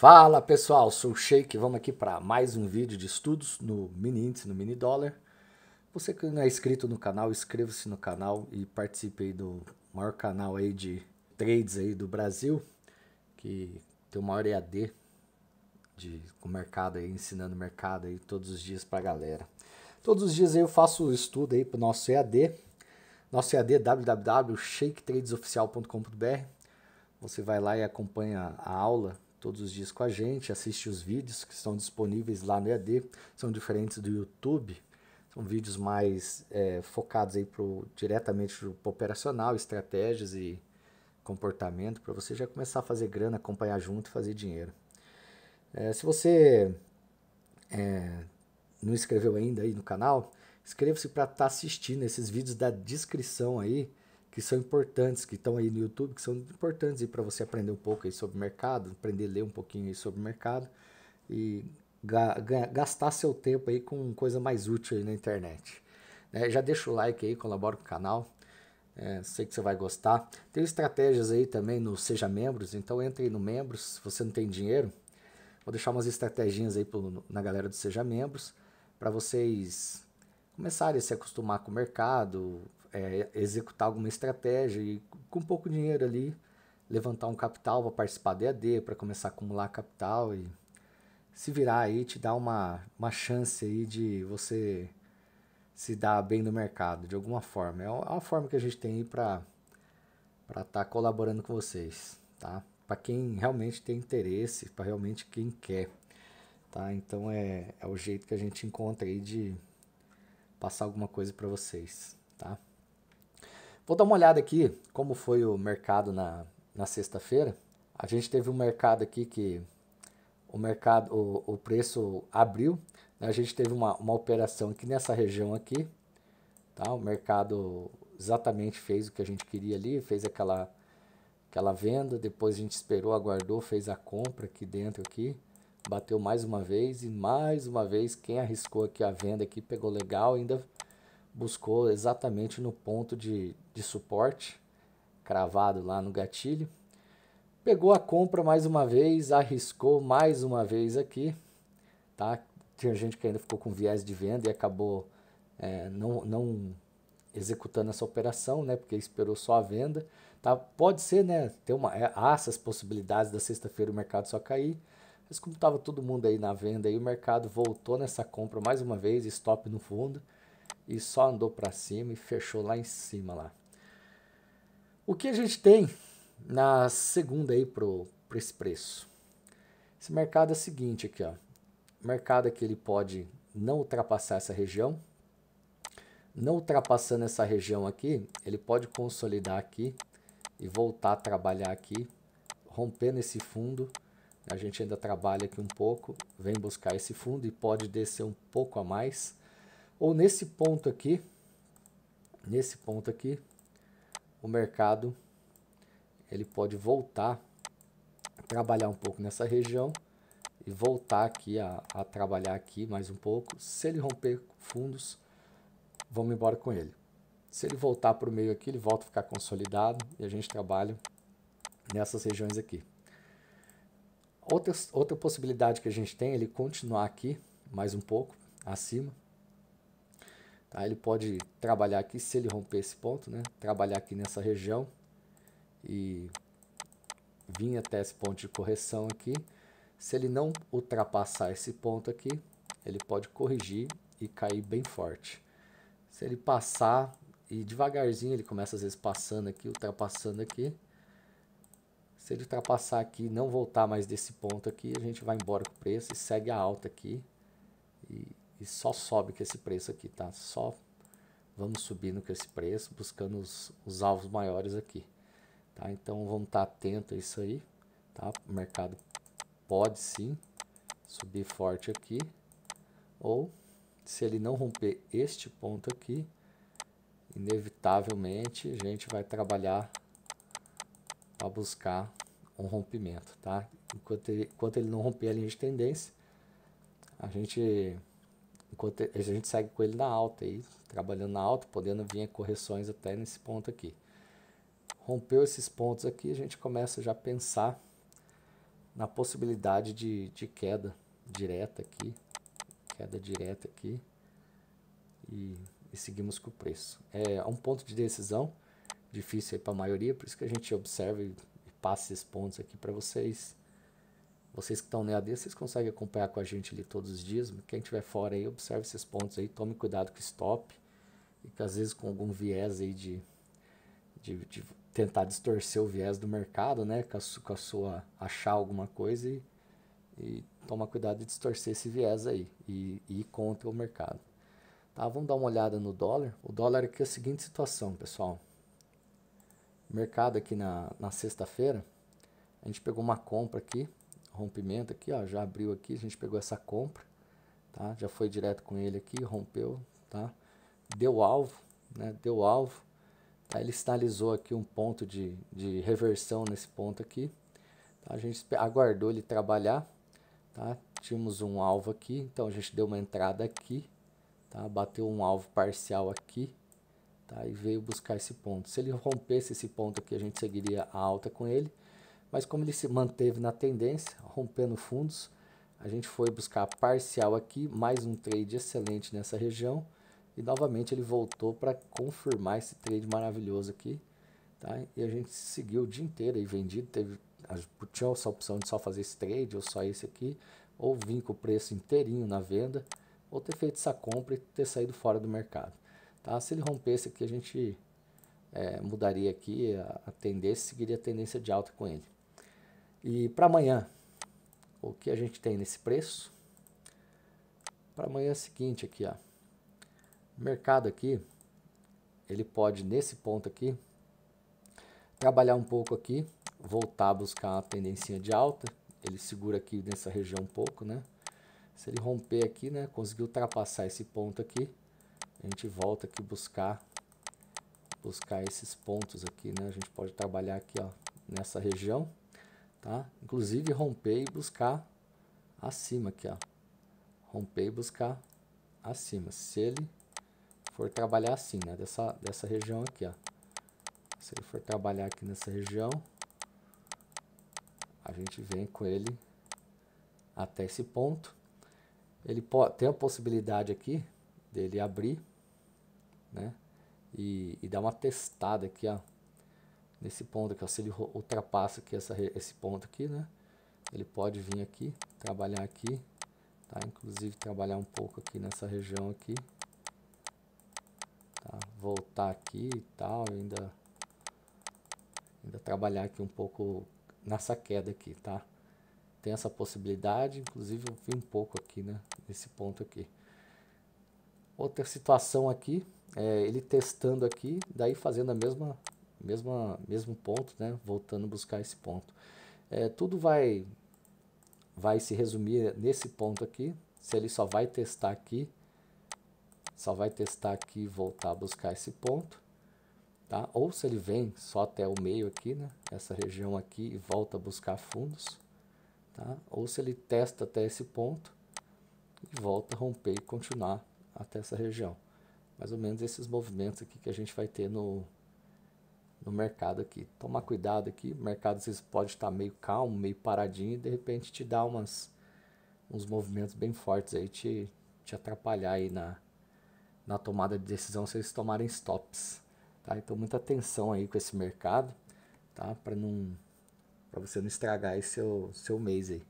Fala pessoal, sou o Sheik, vamos aqui para mais um vídeo de estudos no mini índice, no mini dólar. Você que não é inscrito no canal, inscreva-se no canal e participe aí do maior canal aí de trades aí do Brasil, que tem o maior EAD de, com o mercado aí, ensinando o mercado aí todos os dias para a galera. Todos os dias aí eu faço estudo aí para o nosso EAD, nosso EAD é www.shaketradesoficial.com.br. Você vai lá e acompanha a aula todos os dias com a gente, assiste os vídeos que estão disponíveis lá no EAD, são diferentes do YouTube, são vídeos mais é, focados aí pro, diretamente para operacional, estratégias e comportamento, para você já começar a fazer grana, acompanhar junto e fazer dinheiro. É, se você é, não inscreveu ainda aí no canal, inscreva-se para estar tá assistindo esses vídeos da descrição aí, que são importantes, que estão aí no YouTube, que são importantes para você aprender um pouco aí sobre mercado, aprender a ler um pouquinho aí sobre mercado e ga gastar seu tempo aí com coisa mais útil aí na internet. É, já deixa o like aí, colabora com o canal. É, sei que você vai gostar. Tem estratégias aí também no Seja Membros, então entre aí no Membros, se você não tem dinheiro. Vou deixar umas estratégias aí pro, na galera do Seja Membros, para vocês começarem a se acostumar com o mercado, é, executar alguma estratégia e com pouco dinheiro ali levantar um capital para participar de EAD, para começar a acumular capital e se virar aí, te dar uma, uma chance aí de você se dar bem no mercado, de alguma forma. É, é uma forma que a gente tem aí para estar tá colaborando com vocês, tá? Para quem realmente tem interesse, para realmente quem quer, tá? Então é, é o jeito que a gente encontra aí de passar alguma coisa para vocês, tá? Vou dar uma olhada aqui como foi o mercado na, na sexta-feira. A gente teve um mercado aqui que o mercado, o, o preço abriu. Né? A gente teve uma, uma operação aqui nessa região aqui. Tá? O mercado exatamente fez o que a gente queria ali, fez aquela, aquela venda, depois a gente esperou, aguardou, fez a compra aqui dentro aqui. Bateu mais uma vez e mais uma vez quem arriscou aqui a venda aqui pegou legal, ainda buscou exatamente no ponto de, de suporte, cravado lá no gatilho. Pegou a compra mais uma vez, arriscou mais uma vez aqui, tá? Tinha gente que ainda ficou com viés de venda e acabou é, não, não executando essa operação, né? Porque esperou só a venda. Tá? Pode ser, né? Tem uma, é, há essas possibilidades da sexta-feira o mercado só cair. Mas como estava todo mundo aí na venda, aí o mercado voltou nessa compra mais uma vez, stop no fundo e só andou para cima e fechou lá em cima lá. O que a gente tem na segunda aí pro, pro esse preço? Esse mercado é o seguinte aqui, ó. Mercado é que ele pode não ultrapassar essa região. Não ultrapassando essa região aqui, ele pode consolidar aqui e voltar a trabalhar aqui, rompendo esse fundo. A gente ainda trabalha aqui um pouco, vem buscar esse fundo e pode descer um pouco a mais ou nesse ponto aqui, nesse ponto aqui, o mercado ele pode voltar, trabalhar um pouco nessa região e voltar aqui a, a trabalhar aqui mais um pouco. Se ele romper fundos, vamos embora com ele. Se ele voltar para o meio aqui, ele volta a ficar consolidado e a gente trabalha nessas regiões aqui. Outra, outra possibilidade que a gente tem é ele continuar aqui mais um pouco acima Tá? Ele pode trabalhar aqui, se ele romper esse ponto, né? trabalhar aqui nessa região e vir até esse ponto de correção aqui. Se ele não ultrapassar esse ponto aqui, ele pode corrigir e cair bem forte. Se ele passar e devagarzinho, ele começa às vezes passando aqui, ultrapassando aqui. Se ele ultrapassar aqui e não voltar mais desse ponto aqui, a gente vai embora com o preço e segue a alta aqui. E e só sobe com esse preço aqui, tá? Só vamos subindo com esse preço, buscando os, os alvos maiores aqui. Tá? Então vamos estar tá atento a isso aí. Tá? O mercado pode sim subir forte aqui. Ou se ele não romper este ponto aqui, inevitavelmente a gente vai trabalhar para buscar um rompimento, tá? Enquanto ele, enquanto ele não romper a linha de tendência, a gente Enquanto a gente segue com ele na alta, aí, trabalhando na alta, podendo vir correções até nesse ponto aqui. Rompeu esses pontos aqui, a gente começa já a pensar na possibilidade de, de queda direta aqui, queda direta aqui, e, e seguimos com o preço. É um ponto de decisão difícil para a maioria, por isso que a gente observa e, e passa esses pontos aqui para vocês vocês que estão na EAD, vocês conseguem acompanhar com a gente ali todos os dias. Quem estiver fora aí, observe esses pontos aí, tome cuidado com o stop. E que às vezes com algum viés aí de, de, de tentar distorcer o viés do mercado, né? Com a, com a sua achar alguma coisa e, e toma cuidado de distorcer esse viés aí e, e ir contra o mercado. Tá, vamos dar uma olhada no dólar. O dólar aqui é a seguinte situação, pessoal. mercado aqui na, na sexta-feira, a gente pegou uma compra aqui rompimento aqui, ó, já abriu aqui, a gente pegou essa compra, tá? Já foi direto com ele aqui, rompeu, tá? Deu alvo, né? Deu alvo. Aí tá? ele sinalizou aqui um ponto de, de reversão nesse ponto aqui. Tá? A gente aguardou ele trabalhar, tá? Tínhamos um alvo aqui, então a gente deu uma entrada aqui, tá? Bateu um alvo parcial aqui, tá? E veio buscar esse ponto. Se ele rompesse esse ponto aqui, a gente seguiria a alta com ele. Mas como ele se manteve na tendência, rompendo fundos, a gente foi buscar parcial aqui, mais um trade excelente nessa região. E novamente ele voltou para confirmar esse trade maravilhoso aqui. Tá? E a gente seguiu o dia inteiro aí vendido. Teve, tinha essa opção de só fazer esse trade ou só esse aqui. Ou vir com o preço inteirinho na venda. Ou ter feito essa compra e ter saído fora do mercado. Tá? Se ele rompesse aqui, a gente é, mudaria aqui a, a tendência, seguiria a tendência de alta com ele. E para amanhã, o que a gente tem nesse preço? Para amanhã é o seguinte aqui, ó. O mercado aqui, ele pode nesse ponto aqui trabalhar um pouco aqui, voltar a buscar a tendência de alta, ele segura aqui nessa região um pouco, né? Se ele romper aqui, né, conseguir ultrapassar esse ponto aqui, a gente volta aqui buscar buscar esses pontos aqui, né? A gente pode trabalhar aqui, ó, nessa região tá? Inclusive romper e buscar acima aqui, ó. Romper e buscar acima. Se ele for trabalhar assim, né? Dessa, dessa região aqui, ó. Se ele for trabalhar aqui nessa região, a gente vem com ele até esse ponto. Ele pode, tem a possibilidade aqui dele abrir, né? E, e dar uma testada aqui, ó nesse ponto aqui, ó, se ele ultrapassa aqui essa, esse ponto aqui, né? Ele pode vir aqui, trabalhar aqui, tá? Inclusive trabalhar um pouco aqui nessa região aqui, tá? Voltar aqui e tal, ainda, ainda trabalhar aqui um pouco nessa queda aqui, tá? Tem essa possibilidade, inclusive eu vi um pouco aqui, né? Nesse ponto aqui. Outra situação aqui, é ele testando aqui, daí fazendo a mesma mesma, mesmo ponto, né? Voltando a buscar esse ponto. É, tudo vai, vai se resumir nesse ponto aqui. Se ele só vai testar aqui, só vai testar aqui e voltar a buscar esse ponto. Tá? Ou se ele vem só até o meio aqui, né? Essa região aqui e volta a buscar fundos. Tá? Ou se ele testa até esse ponto e volta a romper e continuar até essa região. Mais ou menos esses movimentos aqui que a gente vai ter no, no mercado aqui. Tomar cuidado aqui, o mercado vocês pode estar meio calmo, meio paradinho e de repente te dá umas uns movimentos bem fortes aí te, te atrapalhar aí na, na tomada de decisão se eles tomarem stops, tá? Então muita atenção aí com esse mercado, tá? Para não para você não estragar esse seu seu mês aí.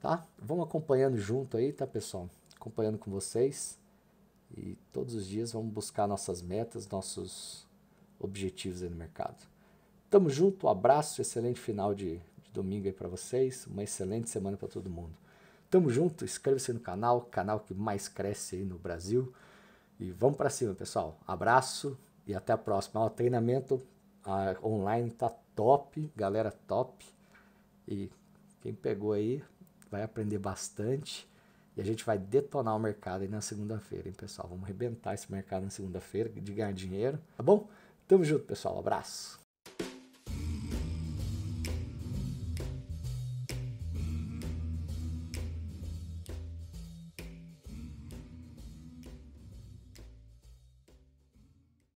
Tá? Vamos acompanhando junto aí, tá, pessoal? Acompanhando com vocês. E todos os dias vamos buscar nossas metas, nossos objetivos aí no mercado. Tamo junto, um abraço, excelente final de, de domingo aí para vocês, uma excelente semana para todo mundo. Tamo junto, inscreva-se no canal, canal que mais cresce aí no Brasil. E vamos para cima, pessoal. Abraço e até a próxima. O treinamento online tá top, galera top. E quem pegou aí vai aprender bastante. E a gente vai detonar o mercado aí na segunda-feira, hein, pessoal? Vamos arrebentar esse mercado na segunda-feira de ganhar dinheiro, tá bom? Tamo junto, pessoal. abraço.